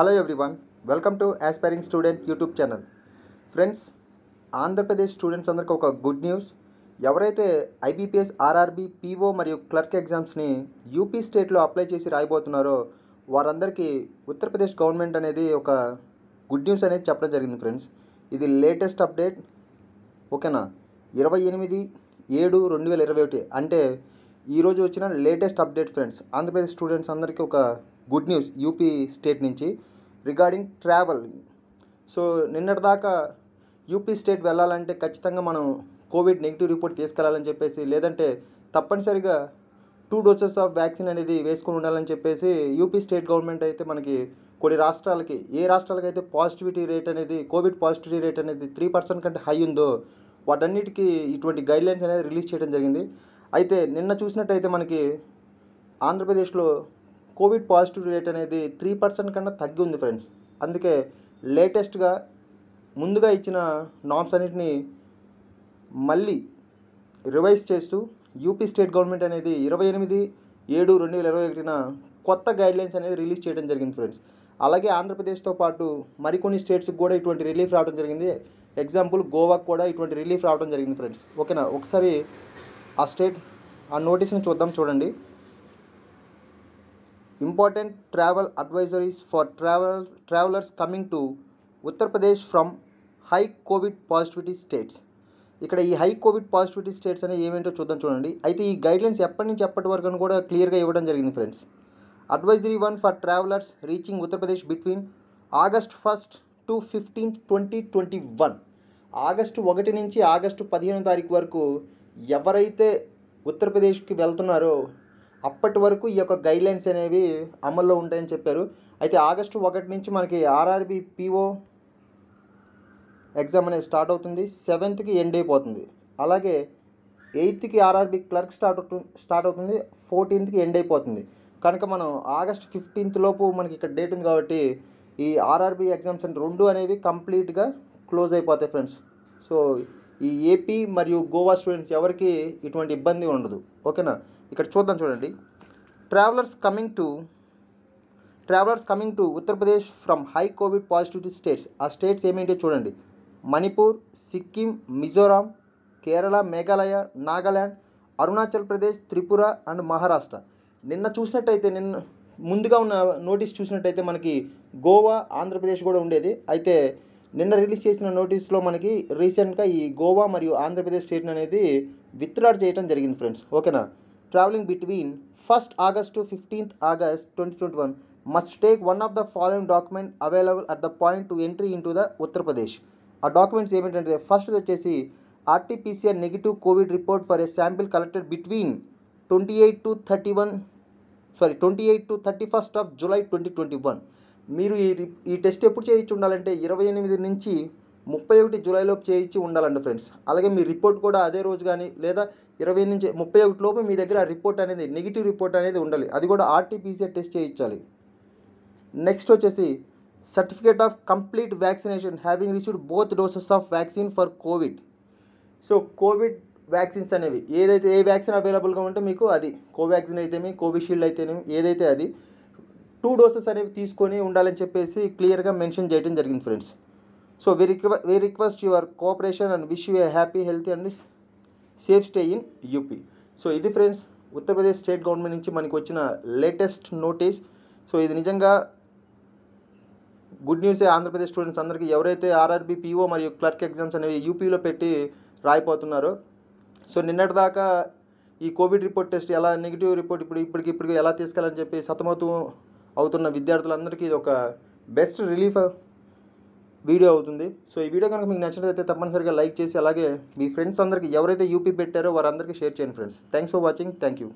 hello everyone welcome to aspiring student YouTube channel friends Andhra Pradesh students అందరికీ ఒక good news ఎవరైతే IBPS RRB PO మరియు clerk ఎగ్జామ్స్ని UP స్టేట్లో apply చేసి రాయబోతున్నారో వారందరికీ ఉత్తరప్రదేశ్ గవర్నమెంట్ అనేది ఒక గుడ్ న్యూస్ అనేది చెప్పడం జరిగింది ఫ్రెండ్స్ ఇది లేటెస్ట్ అప్డేట్ ఓకేనా ఇరవై ఎనిమిది ఏడు రెండు వేల ఇరవై ఒకటి అంటే ఈరోజు వచ్చిన latest update friends Andhra Pradesh students అందరికీ ఒక గుడ్ న్యూస్ యూపీ స్టేట్ నుంచి రిగార్డింగ్ ట్రావెల్ సో నిన్నటిదాకా యూపీ స్టేట్ వెళ్ళాలంటే ఖచ్చితంగా మనం కోవిడ్ నెగిటివ్ రిపోర్ట్ తీసుకెళ్ళాలని చెప్పేసి లేదంటే తప్పనిసరిగా టూ డోసెస్ ఆఫ్ వ్యాక్సిన్ అనేది వేసుకుని ఉండాలని చెప్పేసి యూపీ స్టేట్ గవర్నమెంట్ అయితే మనకి కొన్ని రాష్ట్రాలకి ఏ రాష్ట్రాలకి అయితే పాజిటివిటీ రేట్ అనేది కోవిడ్ పాజిటివిటీ రేట్ అనేది త్రీ పర్సెంట్ కంటే హై ఉందో వాటన్నిటికీ ఇటువంటి గైడ్లైన్స్ అనేది రిలీజ్ చేయడం జరిగింది అయితే నిన్న చూసినట్టయితే మనకి ఆంధ్రప్రదేశ్లో కోవిడ్ పాజిటివ్ రేట్ అనేది త్రీ పర్సెంట్ కన్నా తగ్గి ఉంది ఫ్రెండ్స్ అందుకే లేటెస్ట్గా ముందుగా ఇచ్చిన నామ్స్ అన్నిటిని మళ్ళీ రివైజ్ చేస్తూ యూపీ స్టేట్ గవర్నమెంట్ అనేది ఇరవై ఎనిమిది ఏడు రెండు వేల ఇరవై ఒకటిన కొత్త గైడ్లైన్స్ అనేది రిలీజ్ చేయడం జరిగింది ఫ్రెండ్స్ అలాగే ఆంధ్రప్రదేశ్తో పాటు మరికొన్ని స్టేట్స్కి కూడా ఇటువంటి రిలీఫ్ రావడం జరిగింది ఎగ్జాంపుల్ గోవాకు కూడా ఇటువంటి రిలీఫ్ రావడం జరిగింది ఫ్రెండ్స్ ఓకేనా ఒకసారి ఆ స్టేట్ ఆ నోటీస్ని చూద్దాం చూడండి important travel advisories for travels travellers coming to Uttar Pradesh from high Covid positivity states ఇక్కడ ఈ హై కోవిడ్ పాజిటివిటీ స్టేట్స్ అనేవి ఏమేంటో చూద్దాం చూడండి అయితే ఈ గైడ్లైన్స్ ఎప్పటి నుంచి ఎప్పటి వరకు కూడా క్లియర్గా ఇవ్వడం జరిగింది friends advisory one for travellers reaching Uttar Pradesh between August first to fifteenth twenty twenty one August ఒకటి నుంచి ఆగస్టు పదిహేను తారీఖు వరకు ఎవరైతే ఉత్తరప్రదేశ్కి వెళ్తున్నారో అప్పటి వరకు ఈ యొక్క గైడ్లైన్స్ అనేవి అమల్లో ఉంటాయని చెప్పారు అయితే ఆగస్టు ఒకటి నుంచి మనకి ఆర్ఆర్బి పిఓ ఎగ్జామ్ అనేది స్టార్ట్ అవుతుంది సెవెంత్కి ఎండ్ అయిపోతుంది అలాగే ఎయిత్కి ఆర్ఆర్బి క్లర్క్ స్టార్ట్ స్టార్ట్ అవుతుంది ఫోర్టీన్త్కి ఎండ్ అయిపోతుంది కనుక మనం ఆగస్ట్ ఫిఫ్టీన్త్ లోపు మనకి ఇక్కడ డేట్ ఉంది కాబట్టి ఈ ఆర్ఆర్బి ఎగ్జామ్స్ అంటే రెండు అనేవి కంప్లీట్గా క్లోజ్ అయిపోతాయి ఫ్రెండ్స్ సో ఈ ఏపీ మరియు గోవా స్టూడెంట్స్ ఎవరికి ఇటువంటి ఇబ్బంది ఉండదు ఓకేనా ఇక్కడ చూద్దాం చూడండి travellers coming to travellers coming to Uttar Pradesh from high Covid positivity states ఆ స్టేట్స్ ఏమేంటో చూడండి మణిపూర్ సిక్కిం మిజోరాం కేరళ మేఘాలయ నాగాల్యాండ్ అరుణాచల్ ప్రదేశ్ త్రిపుర అండ్ మహారాష్ట్ర నిన్న చూసినట్టయితే నిన్న ముందుగా ఉన్న నోటీస్ చూసినట్టయితే మనకి గోవా ఆంధ్రప్రదేశ్ కూడా ఉండేది అయితే నిన్న రిలీజ్ చేసిన నోటీస్లో మనకి రీసెంట్గా ఈ గోవా మరియు ఆంధ్రప్రదేశ్ స్టేట్ని అనేది విత్డ్రా చేయడం జరిగింది ఫ్రెండ్స్ ఓకేనా travelling between first August to fifteenth August twenty twenty one must take one of the following document available at the point to entry in to the Uttar Pradesh ఆ డాక్యుమెంట్స్ ఏమిటంటే ఫస్ట్ వచ్చేసి RTPCR negative Covid report for a sample collected between twenty eight to thirty one sorry twenty eight to thirty first of July twenty twenty one మీరు ఈ ఈ test ఎప్పుడు చేయించి ఉండాలంటే ఇరవై ఎనిమిది నుంచి ముప్పై ఒకటి జూలైలోపు చేయించి ఉండాలండి ఫ్రెండ్స్ అలాగే మీ రిపోర్ట్ కూడా అదే రోజు కానీ లేదా ఇరవై నుంచి ముప్పై ఒకటి లోపు మీ దగ్గర రిపోర్ట్ అనేది నెగిటివ్ రిపోర్ట్ అనేది ఉండాలి అది కూడా ఆర్టీపీసీఆర్ టెస్ట్ చేయించాలి నెక్స్ట్ వచ్చేసి certificate of complete vaccination having received both doses of vaccine for covid so covid vaccines అనేవి ఏదైతే ఏ వ్యాక్సిన్ అవైలబుల్గా ఉంటే మీకు అది కోవాక్సిన్ అయితేమి కోవిషీల్డ్ అయితేనేమి ఏదైతే అది టూ డోసెస్ అనేవి తీసుకొని ఉండాలని చెప్పేసి క్లియర్గా మెన్షన్ చేయడం జరిగింది friends so we రిక్వ we request your cooperation and wish you A happy healthy and safe stay in UP so ఇది ఫ్రెండ్స్ ఉత్తరప్రదేశ్ స్టేట్ గవర్నమెంట్ నుంచి మనకి వచ్చిన లేటెస్ట్ నోటీస్ సో ఇది నిజంగా గుడ్ న్యూసే ఆంధ్రప్రదేశ్ స్టూడెంట్స్ అందరికీ ఎవరైతే ఆర్ఆర్బి పిఓ మరియు క్లర్క్ ఎగ్జామ్స్ అనేవి యూపీలో పెట్టి రాయిపోతున్నారో సో నిన్నటిదాకా ఈ కోవిడ్ రిపోర్ట్ టెస్ట్ ఎలా నెగిటివ్ రిపోర్ట్ ఇప్పుడు ఇప్పటికి ఇప్పటికి ఎలా తీసుకెళ్ళాలని చెప్పి సతమతం అవుతున్న విద్యార్థులందరికీ ఇది ఒక బెస్ట్ రిలీఫ్ వీడియో అవుతుంది సో ఈ వీడియో కనుక మీకు నచ్చినట్లయితే తప్పనిసరిగా లైక్ చేసి అలాగే మీ ఫ్రెండ్స్ అందరికీ ఎవరైతే యూపీ పెట్టారో వారందరికీ షేర్ చేయండి friends thanks for watching thank you